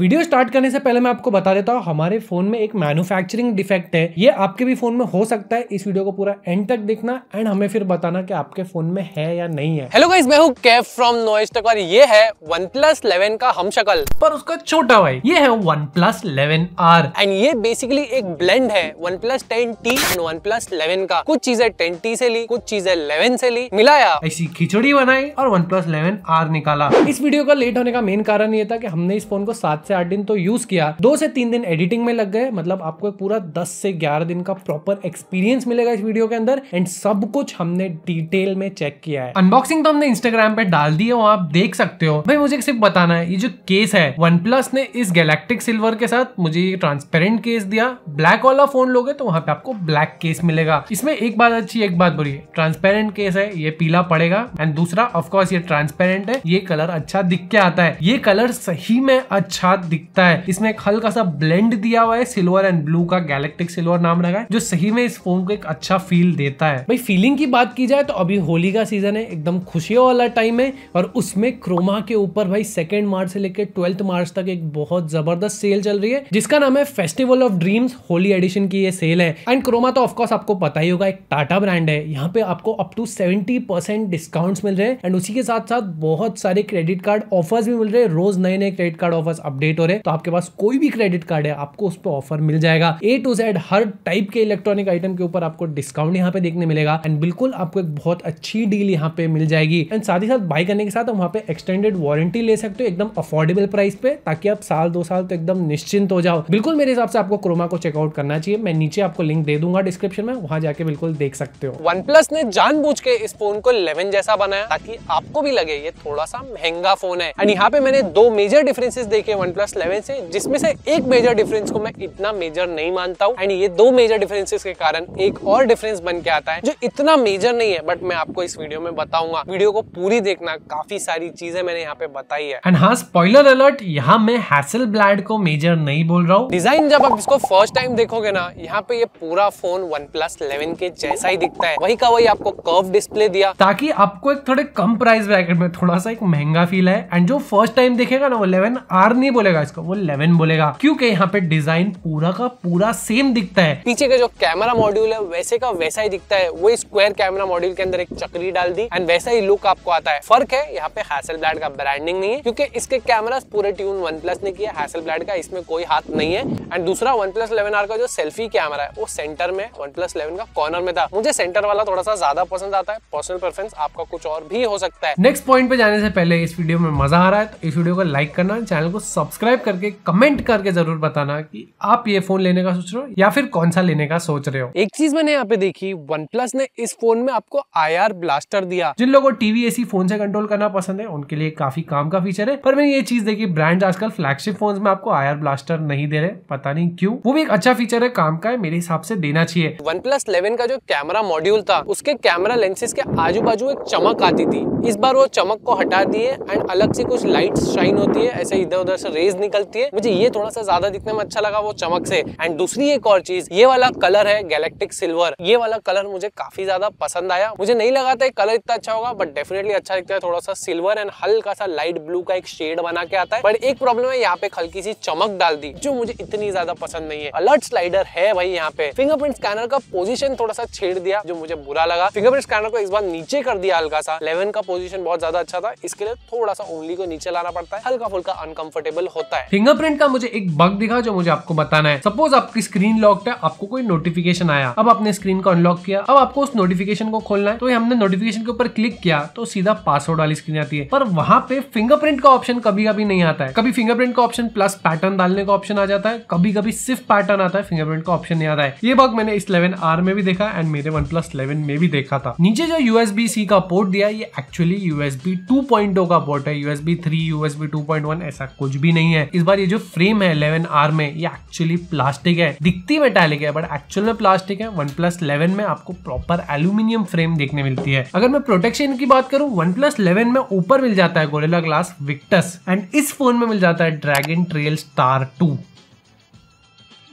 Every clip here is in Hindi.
वीडियो स्टार्ट करने से पहले मैं आपको बता देता हूँ हमारे फोन में एक मैन्युफैक्चरिंग डिफेक्ट है ये आपके भी फोन में हो सकता है इस वीडियो को पूरा एंड तक देखना एंड हमें फिर बताना कि आपके फोन में है या नहीं है हेलो गाइस मैं हूँ कैफ फ्रॉम नॉइस और ये है वन प्लस इलेवन का हम शक्ल पर उसका छोटा भाई ये है one plus eleven R and ये बेसिकली एक ब्लेंड है one plus ten T and one plus eleven का कुछ चीजें टेन टी से ली कुछ चीजें इलेवन से ली मिलाया ऐसी खिचड़ी बनाई और वन प्लस इलेवन आर निकाला इस वीडियो का लेट होने का मेन कारण ये था की हमने इस फोन को सात से आठ दिन तो यूज किया दो से तीन दिन एडिटिंग में लग गए मतलब आपको पूरा दस से ग्यारह दिन का प्रॉपर एक्सपीरियंस मिलेगा इस वीडियो के अंदर एंड सब कुछ हमने डिटेल में चेक किया है अनबॉक्सिंग तो हमने इंस्टाग्राम पे डाल दी है वो आप देख सकते हो भाई मुझे सिर्फ बताना है ये जो केस है वन प्लस ने इस गैलेक्टिक सिल्वर के साथ मुझे ये ट्रांसपेरेंट केस दिया ब्लैक वाला फोन लोगे तो वहां पे आपको ब्लैक केस मिलेगा इसमें एक बात अच्छी एक बात बुरी है ट्रांसपेरेंट केस है ये पीला पड़ेगा एंड दूसरा ऑफकोर्स ये ट्रांसपेरेंट है ये कलर अच्छा दिख के आता है ये कलर सही में अच्छा साथ दिखता है इसमें एक हल्का सा ब्लेंड दिया हुआ है सिल्वर एंड ब्लू का गैलेक्टिक सिल्वर नाम लगा है जो सही में इस फोन को एक अच्छा फील देता है भाई फीलिंग की बात की जाए तो अभी होली का सीजन है एकदम खुशियों वाला टाइम है और उसमें क्रोमा के ऊपर भाई सेकेंड मार्च से लेकर ट्वेल्थ मार्च तक एक बहुत जबरदस्त सेल चल रही है जिसका नाम है festival of dreams Holi edition की ये सेल है एंड क्रोमा तो ऑफकोर्स आपको पता ही होगा एक टाटा ब्रांड है यहाँ पे आपको up to seventy percent discount मिल रहे हैं एंड उसी के साथ साथ बहुत सारे क्रेडिट कार्ड ऑफर्स भी मिल रहे हैं रोज नए नए क्रेडिट कार्ड ऑफर्स अब अपडेट हो रहे तो आपके पास कोई भी क्रेडिट कार्ड है आपको उस पर ऑफर मिल जाएगा ए टू जेड हर टाइप के इलेक्ट्रॉनिक आइटम के ऊपर आपको डिस्काउंट यहाँ पे देखने मिलेगा एंड बिल्कुल आपको एक बहुत अच्छी डील यहाँ पे मिल जाएगी एंड साथ ही साथ बाय करने के साथ हम वहाँ पे एक्सटेंडेड वारंटी ले सकते हो एकदम अफोर्डेबल प्राइस पे ताकि आप साल दो साल तो एकदम निश्चिंत हो जाओ बिल्कुल मेरे हिसाब से आपको क्रोमा को चेकआउट करना चाहिए मैं नीचे आपको लिंक दे दूंगा डिस्क्रिप्शन में वहां जाके बिल्कुल देख सकते हो वन प्लस ने जान के इस फोन को लेवन जैसा बनाया ताकि आपको भी लगे ये थोड़ा सा महंगा फोन है एंड यहाँ पे मैंने दो मेजर डिफरेंसेस देखे वन वन प्लस इलेवन से जिसमें से एक मेजर डिफरेंस को मैं इतना मेजर नहीं मानता हूँ एंड ये दो मेजर डिफरेंसेस के कारण एक और डिफरेंस बन के आता है जो इतना मेजर नहीं है बट मैं आपको इस वीडियो में बताऊंगा वीडियो को पूरी देखना काफी सारी चीजें मैंने यहाँ पे बताई है एंड हाँ स्पॉइलर अलर्ट यहाँ मैं हैसल ब्लैड को मेजर नहीं बोल रहा हूँ डिजाइन जब आप इसको फर्स्ट टाइम देखोगे ना यहाँ पे ये पूरा फोन वन प्लस के जैसा ही दिखता है वही का वही आपको कर्व डिस्प्ले दिया ताकि आपको एक थोड़े कम प्राइस ब्रैकेट में थोड़ा सा एक महंगा फील है एंड जो फर्स्ट टाइम देखेगा ना वो इलेवन आर नहीं बोलेगा इसको वो इलेवन बोलेगा क्योंकि यहाँ पे डिजाइन पूरा का पूरा सेम दिखता है पीछे का जो कैमरा मॉड्यूल है वैसे का वैसा ही दिखता है वो स्क्वायर कैमरा मॉड्यूल के अंदर एक चक्री डाल दी एंड वैसा ही लुक आपको आता है फर्क है यहाँ पे हैसल का ब्रांडिंग नहीं है क्योंकि इसके कैमरा पूरे ट्यून वन प्लस ने किया हैसल का इसमें कोई हाथ नहीं है एंड दूसरा वन प्लस इलेवन आर का जो सेल्फी कैमरा है वो सेंटर में वन प्लस इलेवन का कॉर्नर में था मुझे सेंटर वाला थोड़ा सा ज्यादा पसंद आता है पर्सनल प्रेफरेंस आपका कुछ और भी हो सकता है नेक्स्ट पॉइंट पे जाने से पहले इस वीडियो में मजा आ रहा है तो इस वीडियो को लाइक करना चैनल को सब सब्सक्राइब करके कमेंट करके जरूर बताना कि आप ये फोन लेने का सोच रहे हो या फिर कौन सा लेने का सोच रहे हो एक चीज मैंने यहाँ पे देखी वन प्लस ने इस फोन में आपको आई ब्लास्टर दिया जिन लोगों को टीवी एसी फोन से कंट्रोल करना पसंद है उनके लिए काफी काम का फीचर है पर मैंने ये चीज देखी ब्रांड आजकल फ्लैगशिप फोन में आपको आई ब्लास्टर नहीं दे रहे पता नहीं क्यूँ वो भी एक अच्छा फीचर है काम का है मेरे हिसाब से देना चाहिए वन प्लस का जो कैमरा मॉड्यूल था उसके कैमरा लेंसेज के आजू बाजू एक चमक आती थी इस बार वो चमक को हटा दिए एंड अलग से कुछ लाइट शाइन होती है ऐसे इधर उधर से रेज निकलती है मुझे ये थोड़ा सा ज्यादा दिखने में अच्छा लगा वो चमक से एंड दूसरी एक और चीज ये वाला कलर है गैलेक्टिक सिल्वर ये वाला कलर मुझे काफी ज्यादा पसंद आया मुझे नहीं लगा था कलर इतना अच्छा होगा बट डेफिनेटली अच्छा दिखता है थोड़ा सा सिल्वर एंड हल्का सा लाइट ब्लू का एक शेड बना के आता है बट एक प्रॉब्लम है यहाँ पे हल्की सी चमक डाल दी जो मुझे इतनी ज्यादा पसंद नहीं है अलर्ट स्लाइडर है भाई यहाँ पे फिंगरप्रिंट स्कैनर का पोजिशन थोड़ा सा छेड़ दिया जो मुझे बुरा लगा फिंगरप्रिंट स्कैनर को इस बार नीचे कर दिया हल्का सा लेवन का पोजीशन बहुत ज्यादा अच्छा था इसके लिए थोड़ा सा उंगली को नीचे लाना पड़ता है हल्का फुल्का अनकंफर्टेबल होता है फिंगरप्रिंट का मुझे एक बग दिखा जो मुझे आपको बताना है सपोज आपकी स्क्रीन लॉक्ड है आपको कोई नोटिफिकेशन आया अब आपने स्क्रीन को अनलॉक किया अब आपको उस नोटिफिकेशन को खोलना है तो हमने नोटिफिकेशन के ऊपर क्लिक किया तो सीधा पासवर्ड वाली स्क्रीन आती है पर वहाँ पे फिंगरप्रिंट का ऑप्शन कभी कभी नहीं आता है कभी फिंगरप्रिंट का ऑप्शन प्लस पैटर्न डालने का ऑप्शन आ जाता है कभी कभी सिर्फ पैटर्न आता है फिंगरप्रिंट का ऑप्शन नहीं आता है ये बग मैंने इस इलेवन आर में भी देखा एंड मेरे वन प्लस इलेवन में भी देखा था नीचे जो यूएसबी सी का पोर्ट दिया ये एक्चुअल एक्चुअली यूएसबी पॉइंट का पोर्ट है यूएसबी थ्री यूएसबी वन ऐसा कुछ भी नहीं है इस बार ये जो फ्रेम है इलेवन आर में ये एक्चुअली प्लास्टिक है दिखती मेटालिक है बट एक्चुअल में प्लास्टिक है वन प्लस इलेवन में आपको प्रॉपर एल्यूमिनियम फ्रेम देखने मिलती है अगर मैं प्रोटेक्शन की बात करूँ वन प्लस इलेवन में ऊपर मिल जाता है गोरेला ग्लास विक्टस एंड इस फोन में मिल जाता है ड्रैगन ट्रेल स्टार टू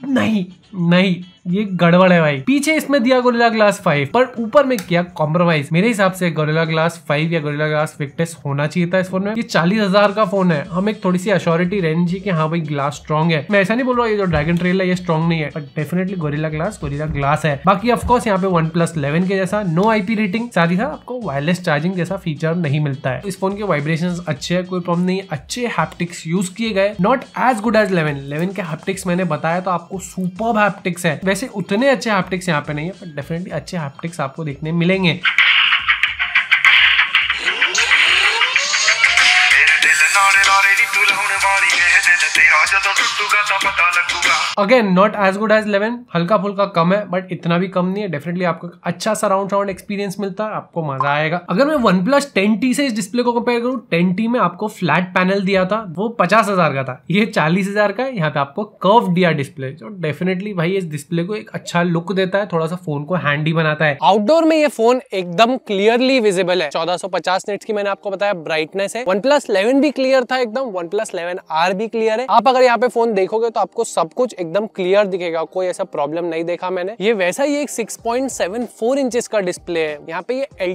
नहीं नहीं ये गड़बड़ है भाई पीछे इसमें दिया गोरिल्ला ग्लास फाइव पर ऊपर में किया कॉम्प्रोमाइज मेरे हिसाब से गोरिल्ला ग्लास फाइव या गोरिल्ला ग्लास फिटनेस होना चाहिए था इस फोन में ये चालीस हजार का फोन है हम एक थोड़ी सी अश्योरिटी रेंज की हाँ भाई ग्लास स्ट्रॉग है मैं ऐसा नहीं बोल रहा ये जो ड्रैगन ट्रेल है ये स्ट्रॉन्ग नहीं है but definitely gorilla glass gorilla glass है बाकी ऑफकोर्स यहाँ पे वन प्लस इलेवन के जैसा नो आईपी रेटिंग साथ ही साथ आपको वायरलेस चार्जिंग जैसा फीचर नहीं मिलता है इस फोन के वाइब्रेशन अच्छे है कोई प्रॉब्लम नहीं अच्छे हैप्टिक्स यूज किए गए not as good as eleven eleven के हैप्टिक्स मैंने बताया तो आपको सुपर हैप्टिक्स है वैसे उतने अच्छे हैप्टिक्स यहाँ पे नहीं है बट डेफिनेटली अच्छे हैप्टिक्स आपको देखने मिलेंगे again not as good as eleven हल्का फुल्का कम है बट इतना भी कम नहीं है डेफिनेटली आपको अच्छा सा राउंड राउंड एक्सपीरियंस मिलता है आपको मजा आएगा अगर मैं वन प्लस टेन टी से इस डिस्प्ले को कंपेयर करूँ टेन टी में आपको फ्लैट पैनल दिया था वो पचास हजार का था ये चालीस हजार का यहाँ पे आपको कर्व दिया डिस्प्ले जो डेफिनेटली भाई इस डिस्प्ले को एक अच्छा लुक देता है थोड़ा सा फोन को हैंडी बनाता है आउटडोर में ये फोन एकदम क्लियरली विजिबल है चौदह सौ पचास नेट की मैंने आपको बताया ब्राइटनेस है वन प्लस इलेवन भी क्लियर था एकदम वन प्लस इलेवन आर भी क्लियर है आप अगर यहाँ पे फोन देखोगे तो आपको सब कुछ एकदम क्लियर दिखेगा कोई ऐसा प्रॉब्लम नहीं देखा मैंने ये वैसा ही एक 6.74 इंच का डिस्प्ले है यहाँ पे ये एल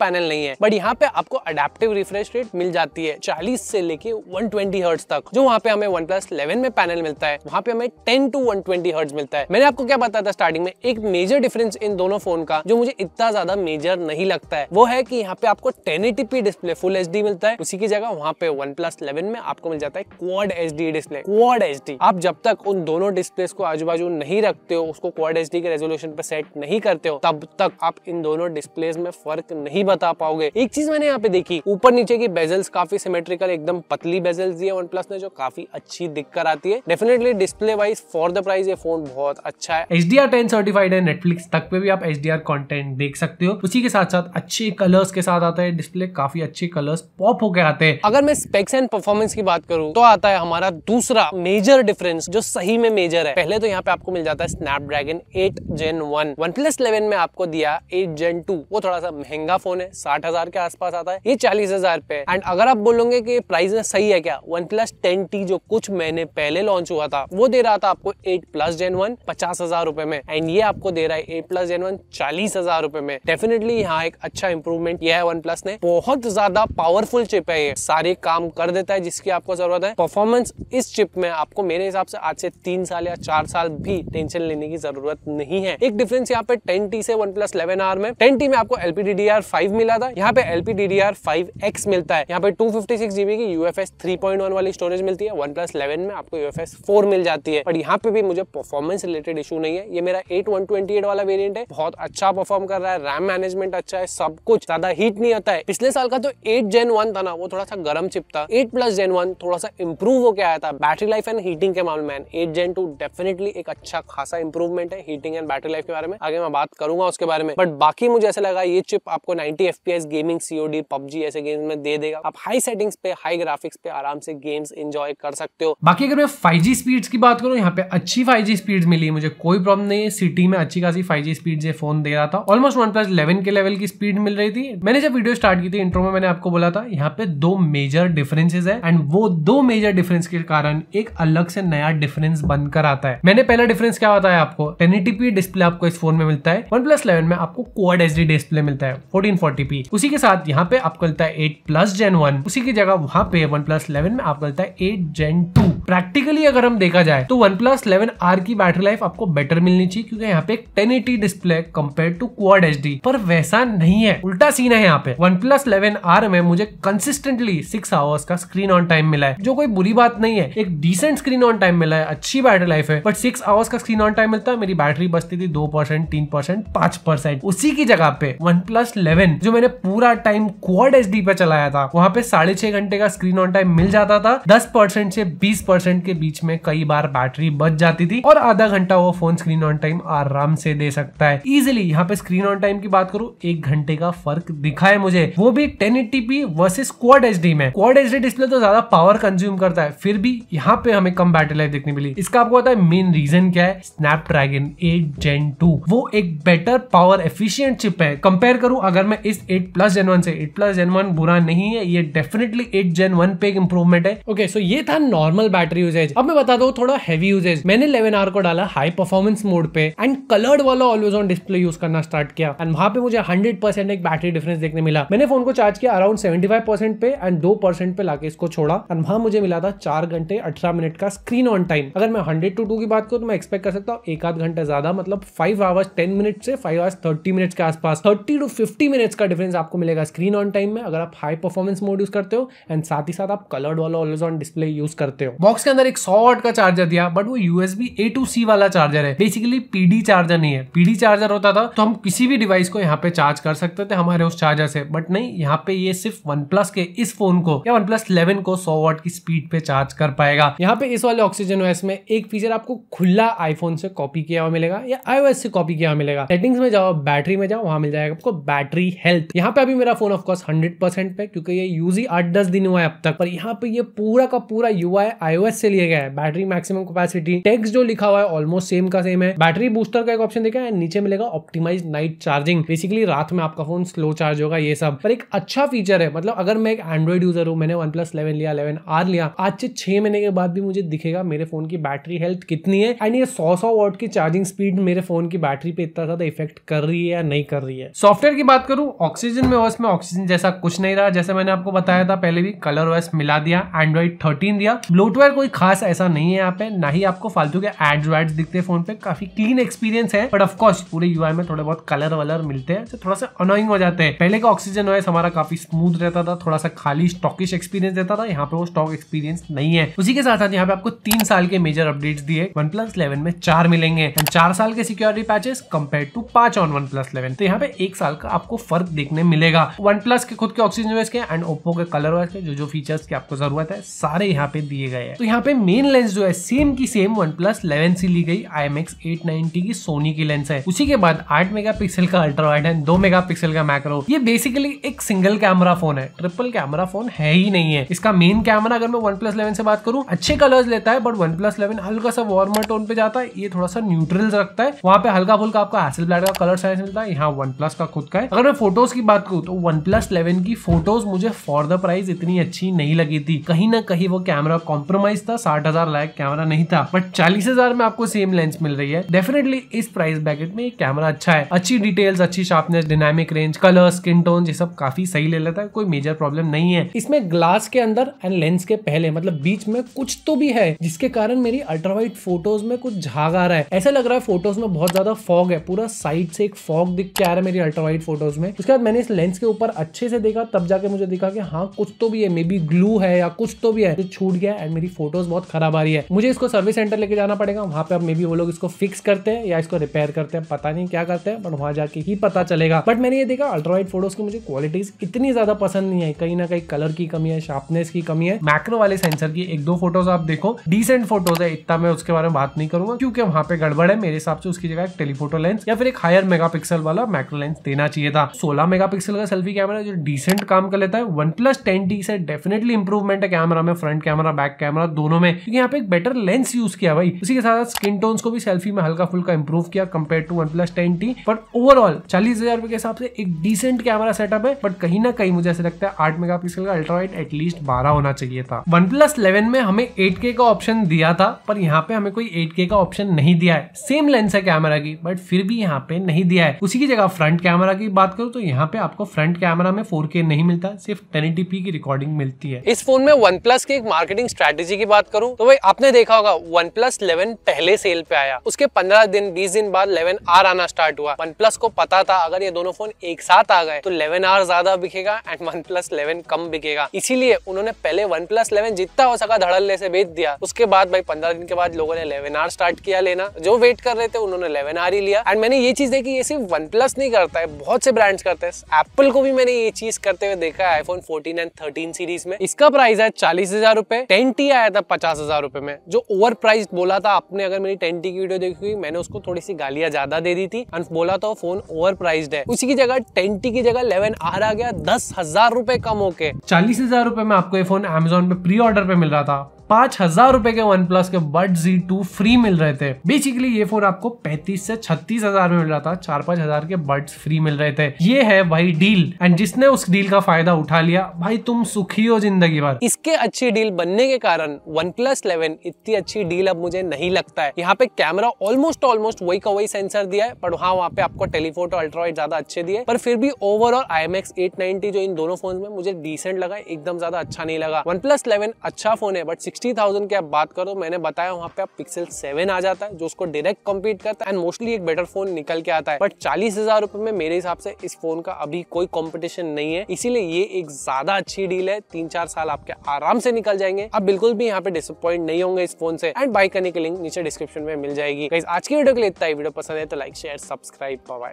पैनल नहीं है बट यहाँ पे आपको अडेप्टिव रिफ्रेश रेट मिल जाती है चालीस से लेके वन ट्वेंटी तक जो वहाँ पे हमें वन प्लस में पैनल मिलता है वहाँ पे हमें टेन टू वन ट्वेंटी मिलता है मैंने आपको क्या बताया था स्टार्टिंग में एक मेजर डिफरेंस इन दोनों फोन का जो मुझे इतना ज्यादा मेजर नहीं लगता है वो है कि यहाँ पे आपको टेन डिस्प्ले फुल एच मिलता है उसी की जगह वहाँ पे वन प्लस इलेवन में आपको मिल जाता है quad H display quad H आप जब तक उन दोनों डिस्प्लेस को आजू बाजू नहीं रखते हो उसको क्वाड एच के रेजोल्यूशन पे सेट नहीं करते हो तब तक आप इन दोनों डिस्प्लेस में फर्क नहीं बता पाओगे एक चीज मैंने यहाँ पे देखी ऊपर नीचे की बेजल्स काफी सिमेट्रिकल एकदम पतली बेजल्स दी है वन प्लस ने जो काफी अच्छी दिक्कत आती है definitely display wise for the price ये फोन बहुत अच्छा है H D R ten certified है नेटफ्लिक्स तक पे भी आप एच डी आर कॉन्टेंट देख सकते हो उसी के साथ साथ अच्छे कलर्स के साथ आता है डिस्प्ले काफी अच्छे कलर्स पॉप होकर आते हैं अगर मैं स्पेक्स एंड परफॉर्मेंस की बात करूँ तो आता है हमारा दूसरा दूसरा मेजर डिफरेंस जो सही में मेजर है पहले तो यहाँ पे आपको मिल जाता है Snapdragon 8 gen 1 one plus eleven में आपको दिया 8 जेन 2 वो थोड़ा सा महंगा फोन है साठ हजार के आसपास आता है ये चालीस हजार पे एंड अगर आप बोलोगे कि प्राइस में सही है क्या वन प्लस टेन टी जो कुछ महीने पहले लॉन्च हुआ था वो दे रहा था आपको एट प्लस जेन वन पचास हजार रुपए में एंड ये आपको दे रहा है एट प्लस जेन वन चालीस हजार रुपए में डेफिनेटली यहाँ एक अच्छा इंप्रूवमेंट यह है वन प्लस ने बहुत ज्यादा पावरफुल चिप है ये सारे काम कर देता है जिसकी आपको जरूरत है परफॉर्मेंस इस चिप रिलेशनशिप में आपको मेरे हिसाब से आज से तीन साल या चार साल भी टेंशन लेने की जरूरत नहीं है एक डिफरेंस यहाँ पे टेन टी से वन प्लस इलेवन आर में टेन टी में आपको एलपी डी आर फाइव मिला था यहाँ पे LP D R five X मिलता है यहाँ पे टू फिफ्टी सिक्स जीबी की U F S three point one वाली स्टोरेज मिलती है वन प्लस इलेवन में आपको यू एफ एस फोर मिल जाती है बट यहाँ पे भी मुझे परफॉर्मेंस रिलेटेड इशू नहीं है ये मेरा एट वन ट्वेंटी एट वाला वेरियंट है बहुत अच्छा परफॉर्म कर रहा है रैम मैनेजमेंट अच्छा है सब कुछ ज्यादा हीट नहीं आता है पिछले साल का जो एट जेन वन था ना वो थोड़ा सा गर्म चिप था एट प्लस जेन वन थोड़ा सा इंप्रूव होकर आया था बैटरी लाइफ एंड हीटिंग के मामले में एट जेन टू डेफिनेटली एक अच्छा खासा इंप्रूवमेंट है हीटिंग एंड बैटरी लाइफ के बारे में आगे मैं बात करूंगा उसके बारे में बट बाकी मुझे ऐसा लगा ये चिप आपको ninety F P S gaming COD PUBG ऐसे गेम्स में दे देगा आप हाई सेटिंग्स पे हाई ग्राफिक्स पे आराम से गेम्स एंजॉय कर सकते हो बाकी अगर मैं फाइव स्पीड्स की बात करूँ यहाँ पे अच्छी फाइव स्पीड मिली मुझे कोई प्रॉब्लम नहीं है सिटी में अच्छी खासी फाइव जी स्पीड ये फोन दे रहा था ऑलमोस्ट वन प्लस इलेवन के लेवल की स्पीड मिल रही थी मैंने जब वीडियो स्टार्ट की थी इंट्रो में मैंने आपको बोला था यहाँ पे दो मेजर डिफरेंसेस है एंड वो दो मेजर डिफरेंस के कारण एक अलग से नया डिफरेंस बनकर आता है मैंने पहला डिफरेंस क्या बताया आपको टेन डिस्प्ले आपको इस फोन में मिलता है वन प्लस इलेवन में आपको क्वाड एच डिस्प्ले मिलता है फोर्टीन उसी के साथ यहाँ पे आपको मिलता है एट प्लस जेन वन उसी की जगह वहाँ पे वन प्लस इलेवन में आपको मिलता है एट जेन टू प्रैक्टिकली अगर हम देखा जाए तो वन प्लस इलेवन आर की बैटरी लाइफ आपको बेटर मिलनी चाहिए क्योंकि यहाँ पे ten eighty display compared to quad H पर वैसा नहीं है उल्टा सीन है यहाँ पे वन प्लस इलेवन आर में मुझे कंसिस्टेंटली सिक्स आवर्स का स्क्रीन ऑन टाइम मिला है जो कोई बुरी बात नहीं है एक डिसेंट स्क्रीन ऑन टाइम मिला है अच्छी बैटरी लाइफ है बट सिक्स आवर्स का स्क्रीन ऑन टाइम मिलता है मेरी बैटरी बचती थी दो परसेंट तीन परसेंट पांच परसेंट उसी की जगह पे वन प्लस इलेवन जो मैंने पूरा टाइम क्वाड एच पे चलाया था वहां पे साढ़े छह घंटे का स्क्रीन ऑन टाइम मिल जाता था दस परसेंट से बीस परसेंट के बीच में कई बार बैटरी बच जाती थी और आधा घंटा वो फोन स्क्रीन ऑन टाइम आराम से दे सकता है इजिली यहाँ पे स्क्रीन ऑन टाइम की बात करूँ एक घंटे का फर्क दिखा है मुझे वो भी ten eighty P versus quad H में क्वाड एच डिस्प्ले तो ज्यादा पावर कंज्यूम करता है फिर भी यहाँ पे हमें कम बैटरी लाइफ देखने मिली इसका आपको पता है मेन रीजन क्या है Snapdragon eight gen two वो एक बेटर पावर एफिशियंट चिप है कंपेयर करूं अगर मैं इस एट प्लस जेन वन से एट प्लस जेन वन बुरा नहीं है ये डेफिनेटली एट जेन वन पे एक इंप्रूवमेंट है ओके सो ये था नॉर्मल बैटरी यूजेज अब मैं बता दू थोड़ा हैवी यूजेज मैंने इलेवन आर को डाला हाई परफॉर्मेंस मोड पे एंड कलर्ड वाला ऑलवेज ऑन डिस्प्ले यूज करना स्टार्ट किया एंड वहां पे मुझे हंड्रेड परसेंट एक बैटरी डिफरेंस देखने मिला मैंने फोन को चार्ज किया अराउंड सेवेंटी फाइव परसेंट पे एंड दो परसेंट पे लाके इसको छोड़ा एंड वहां मुझे मिला था चार घंटे अठारह मिनट का स्क्रीन ऑन टाइम अगर मैं हंड्रेड टू टू की बात करूँ तो मैं एक्सपेक्ट कर सकता हूँ एक आध घंटा ज्यादा मतलब फाइव आवर्स टेन मिनट से फाइव आवर्स थर्टी मिनट के आसपास थर्टी टू फिफ्टी मिनट्स का डिफरेंस आपको मिलेगा स्क्रीन ऑन टाइम में अगर आप हाई परफॉर्मेंस मोड यूज करते हो एंड साथ ही साथ आप कलर्ड वाला ऑलवेज ऑन डिस्प्ले यूज करते हो बॉक्स के अंदर एक सौ वॉट का चार्जर दिया बट वो यूएसबी ए टू सी वाला चार्जर है बेसिकली पीडी चार्जर नहीं है पीडी चार्जर होता था तो हम किसी भी डिवाइस को यहाँ पे चार्ज कर सकते थे हमारे उस चार्जर से बट नहीं यहाँ पे ये सिर्फ वन प्लस के इस फोन को या वन प्लस इलेवन को सौ वॉट की स्पीड पे चार्ज कर पाए जाएगा यहाँ पे इस वाले ऑक्सीजन ओएस में एक फीचर आपको खुला आईफोन से कॉपी किया हुआ मिलेगा या आईओएस से कॉपी किया हुआ मिलेगा सेटिंग्स में जाओ बैटरी में जाओ वहां मिल जाएगा आपको बैटरी हेल्थ यहाँ पे अभी मेरा फोन ऑफकोर्स हंड्रेड परसेंट पे क्योंकि ये यूज ही आठ दस दिन हुआ है अब तक पर यहाँ पे ये पूरा का पूरा यू आईओएस से लिया गया है बैटरी मैक्सिमम कैपेसिटी टेक्स जो लिखा हुआ है ऑलमोस्ट सेम का सेम है बैटरी बूस्टर का एक ऑप्शन देखा है नीचे मिलेगा ऑप्टिमाइज नाइट चार्जिंग बेसिकली रात में आपका फोन स्लो चार्ज होगा ये सब पर एक अच्छा फीचर है मतलब अगर मैं एक एंड्रॉइड यूजर हूँ मैंने वन प्लस इलेवन लिया इलेवन आर लिया आज से छह महीने के बाद भी मुझे दिखेगा मेरे फ़ोन की बैटरी हेल्थ कितनी है एंड ये सौ सौ वॉट की चार्जिंग स्पीड मेरे फ़ोन की बैटरी पे इतना ज़्यादा इफेक्ट कर रही है या नहीं कर रही है सॉफ्टवेयर की बात करूं ऑक्सीजन में वॉस में ऑक्सीजन जैसा कुछ नहीं रहा जैसे मैंने आपको बताया था पहले भी कलर वॉस मिला दिया एंड्रॉइड थर्टीन दिया ब्लोटवेयर कोई खास ऐसा नहीं है यहाँ पे ना ही आपको फालतू के एड्स वैड्स दिखते हैं फोन पे काफी क्लीन एक्सपीरियंस है बट ऑफकोर्स पूरे यू में थोड़े बहुत कलर वलर मिलते हैं तो थोड़ा सा अनोइंग हो जाते हैं पहले का ऑक्सीजन ओएस हमारा काफी स्मूथ रहता था थोड़ा सा खाली स्टॉकिश एक्सपीरियंस रहता था यहाँ पे वो स्टॉक एक्सपीरियंस नहीं है उसी इसी के साथ साथ यहाँ पे आपको तीन साल के मेजर अपडेट दिए वन प्लस इलेवन में चार मिलेंगे चार साल के सिक्योरिटी पैचेस कम्पेयर टू पांच ऑन वन प्लस इलेवन तो यहाँ पे एक साल का आपको फर्क देखने मिलेगा वन प्लस के खुद के ऑक्सीजन वेस के एंड ओप्पो के कलर वेस के जो जो फीचर्स की आपको जरूरत है सारे यहाँ पे दिए गए हैं तो यहाँ पे मेन लेंस जो है सेम की सेम वन प्लस इलेवन सी ली गई I M X eight ninety की सोनी की लेंस है उसी के बाद आठ मेगा पिक्सल का अल्ट्रा वाइड एंड दो मेगा पिक्सल का मैक्रो ये बेसिकली एक सिंगल कैमरा फोन है ट्रिपल कैमरा फोन है ही नहीं है इसका मेन कैमरा अगर मैं वन प्लस इलेवन से बात करूँ अच्छे कलर्स लेता है बट वन प्लस इलेवन हल्का सा वार्मर टोन पे जाता है ये थोड़ा सा न्यूट्रल रखता है वहाँ पे हल्का फुल्का आपका हैसल ब्लैक का कलर साइज मिलता है यहाँ वन प्लस का खुद का है अगर मैं फोटोज की बात करूँ तो वन प्लस इलेवन की फोटोज मुझे फॉर द प्राइस इतनी अच्छी नहीं लगी थी कहीं ना कहीं वो कैमरा कॉम्प्रोमाइज था साठ हजार लायक कैमरा नहीं था बट चालीस हजार में आपको सेम लेंस मिल रही है डेफिनेटली इस प्राइस बैकेट में कैमरा अच्छा है अच्छी डिटेल्स अच्छी sharpness dynamic range colour skin tone ये सब काफी सही ले लेता है कोई मेजर प्रॉब्लम नहीं है इसमें ग्लास के अंदर एंड लेंस के पहले मतलब बीच में कुछ तो भी है जिसके कारण मेरी अल्ट्रावाइट फोटोज में कुछ झाग आ रहा है ऐसा लग रहा है फोटोज में बहुत ज्यादा फॉग है पूरा साइड से एक फॉग दिख के आ रहा है मेरी अल्ट्रावाइट फोटोज में उसके बाद मैंने इस लेंस के ऊपर अच्छे से देखा तब जाके मुझे दिखा कि हाँ कुछ तो भी है मे बी ग्लू है या कुछ तो भी है जो तो छूट गया एंड मेरी फोटोज बहुत खराब आ रही है मुझे इसको सर्विस सेंटर लेके जाना पड़ेगा वहां पे अब मे बी वो लोग इसको फिक्स करते हैं या इसको रिपेयर करते हैं पता नहीं क्या करते हैं बट वहां जाके ही पता चलेगा बट मैंने ये देखा अल्ट्रावाइट फोटोज की मुझे क्वालिटीज इतनी ज्यादा पसंद नहीं है कहीं ना कहीं कलर की कमी है शार्पनेस की कमी है मैक्रो वाले सेंसर की एक दो फोटोज आप देखो डिसेंट फोटोज है इतना मैं उसके बारे में बात नहीं करूंगा क्योंकि वहां पे गड़बड़ है मेरे हिसाब से उसकी जगह एक टेलीफोटो लेंस या फिर एक हायर मेगा वाला मैक्रो लेंस देना चाहिए था सोलह मेगा का सेल्फी कैमरा जो डिसेंट काम कर लेता है वन प्लस से डेफिनेटली इंप्रूवमेंट है कैमरा में फ्रंट कैमरा बैक कैमरा दोनों में क्योंकि यहाँ पे एक बेटर लेंस यूज किया भाई उसी के साथ साथ स्किन टोन्स को भी सेल्फी में हल्का फुल्का इंप्रूव किया compare to one plus ten T but overall चालीस हजार रुपए के हिसाब से एक डिसेंट कैमरा सेटअप है बट कहीं ना कहीं मुझे ऐसा लगता है आठ मेगा पिक्सल का अल्ट्राइट एटलीस्ट बारह होना चाहिए था वन प्लस इलेवन में हमें 8K का ऑप्शन दिया था पर यहाँ पे हमें कोई 8K का ऑप्शन नहीं दिया है सेम लेंस है कैमरा की बट फिर भी यहाँ पे नहीं दिया है उसी की जगह फ्रंट कैमरा की बात करूँ तो यहाँ पे आपको फ्रंट कैमरा में 4K नहीं मिलता सिर्फ टेन की रिकॉर्डिंग मिलती है इस फोन में वन की एक मार्केटिंग स्ट्रेटेजी की बात करूँ तो भाई आपने देखा होगा वन प्लस पहले सेल पे आया उसके पंद्रह दिन बीस दिन बाद इलेवन आर आना स्टार्ट हुआ वन प्लस को पता था अगर ये दोनों फोन एक साथ आ गए तो इलेवन आर ज्यादा बिकेगा एंड वन प्लस कम बिकेगा इसीलिए उन्होंने पहले वन प्लस जितना हो सका धड़ा निकालने से बेच दिया उसके बाद भाई पंद्रह दिन के बाद लोगों ने लेवन आर स्टार्ट किया लेना जो वेट कर रहे थे उन्होंने लेवन आर ही लिया एंड मैंने ये चीज देखी ये सिर्फ वन प्लस नहीं करता है बहुत से ब्रांड्स करते हैं एप्पल को भी मैंने ये चीज करते हुए देखा है iPhone fourteen and thirteen series में इसका प्राइस है चालीस हजार रुपए टेन टी आया था पचास हजार रुपए में जो ओवर प्राइस बोला था आपने अगर मेरी टेन टी की वीडियो देखी हुई मैंने उसको थोड़ी सी गालियां ज्यादा दे दी थी एंड बोला था फोन ओवर प्राइज है उसी की जगह टेन टी की जगह लेवन आर आ गया दस हजार रुपए कम होके चालीस हजार रुपए में आपको ये फोन एमेजोन पे प्री ऑर्डर पे मिल रहा था पांच हजार रुपए के वन प्लस के बड जी टू फ्री मिल रहे थे बेसिकली ये फोन आपको पैंतीस से छत्तीस हजार में मिल रहा था चार पांच हजार के बड्स फ्री मिल रहे थे ये है भाई डील एंड जिसने उस डील का फायदा उठा लिया भाई तुम सुखी हो जिंदगी भर इसके अच्छी डील बनने के कारण वन प्लस इलेवन इतनी अच्छी डील अब मुझे नहीं लगता है यहाँ पे कैमरा ऑलमोस्ट ऑलमोस्ट वही का वही सेंसर दिया है पर हाँ वहाँ पे आपको टेलीफोटो अल्ट्राइड ज्यादा अच्छे दिए पर फिर भी overall I M X eight ninety जो इन दोनों फोन में मुझे डिसेंट लगा एकदम ज्यादा अच्छा नहीं लगा वन प्लस इलेवन अच्छा फोन है बट सिक्सटी थाउजेंड की आप बात करो मैंने बताया वहाँ पे आप पिक्सल सेवन आ जाता है जो उसको डायरेक्ट कम्पीट करता है एंड मोस्टली एक बेटर फोन निकल के आता है बट चालीस हजार रुपए में मेरे हिसाब से इस फोन का अभी कोई कॉम्पिटिशन नहीं है इसीलिए ये एक ज्यादा अच्छी डील है तीन चार साल आपके आराम से निकल जाएंगे आप बिल्कुल भी यहाँ पे डिसअपॉइंट नहीं होंगे इस फोन से एंड बाई करने की लिंक नीचे डिस्क्रिप्शन में मिल जाएगी आज की वीडियो के लिए इतना वीडियो पसंद है तो लाइक शेयर सब्सक्राइब पावाए